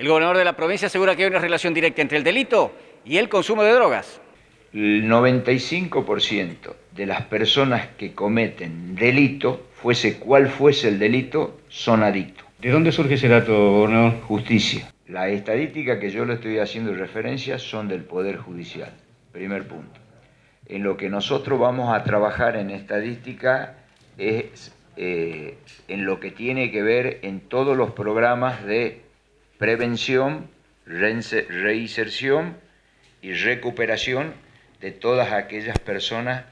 El gobernador de la provincia asegura que hay una relación directa entre el delito y el consumo de drogas. El 95% de las personas que cometen delito, fuese cual fuese el delito, son adictos. ¿De dónde surge ese dato, gobernador? Justicia. La estadística que yo le estoy haciendo referencia son del Poder Judicial, primer punto. En lo que nosotros vamos a trabajar en estadística es eh, en lo que tiene que ver en todos los programas de prevención, reinserción y recuperación de todas aquellas personas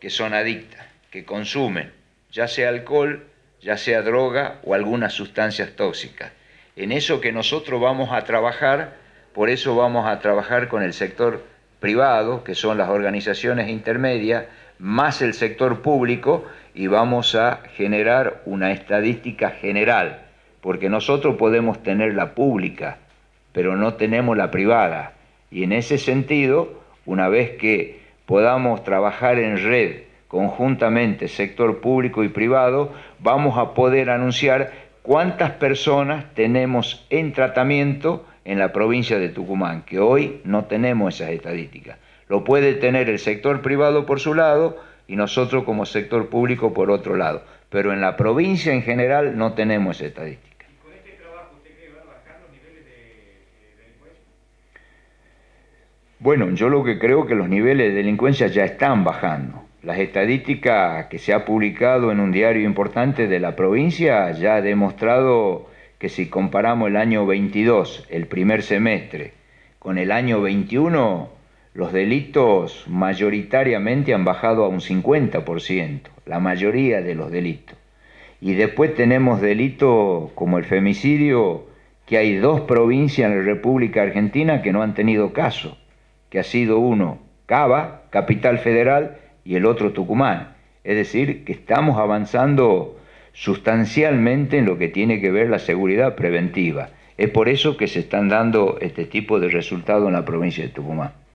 que son adictas, que consumen, ya sea alcohol, ya sea droga o algunas sustancias tóxicas. En eso que nosotros vamos a trabajar, por eso vamos a trabajar con el sector privado, que son las organizaciones intermedias, más el sector público, y vamos a generar una estadística general porque nosotros podemos tener la pública, pero no tenemos la privada. Y en ese sentido, una vez que podamos trabajar en red conjuntamente, sector público y privado, vamos a poder anunciar cuántas personas tenemos en tratamiento en la provincia de Tucumán, que hoy no tenemos esas estadísticas. Lo puede tener el sector privado por su lado y nosotros como sector público por otro lado, pero en la provincia en general no tenemos esa estadística. Bueno, yo lo que creo que los niveles de delincuencia ya están bajando. Las estadísticas que se ha publicado en un diario importante de la provincia ya ha demostrado que si comparamos el año 22, el primer semestre, con el año 21, los delitos mayoritariamente han bajado a un 50%, la mayoría de los delitos. Y después tenemos delitos como el femicidio, que hay dos provincias en la República Argentina que no han tenido caso que ha sido uno Cava, Capital Federal, y el otro Tucumán. Es decir, que estamos avanzando sustancialmente en lo que tiene que ver la seguridad preventiva. Es por eso que se están dando este tipo de resultados en la provincia de Tucumán.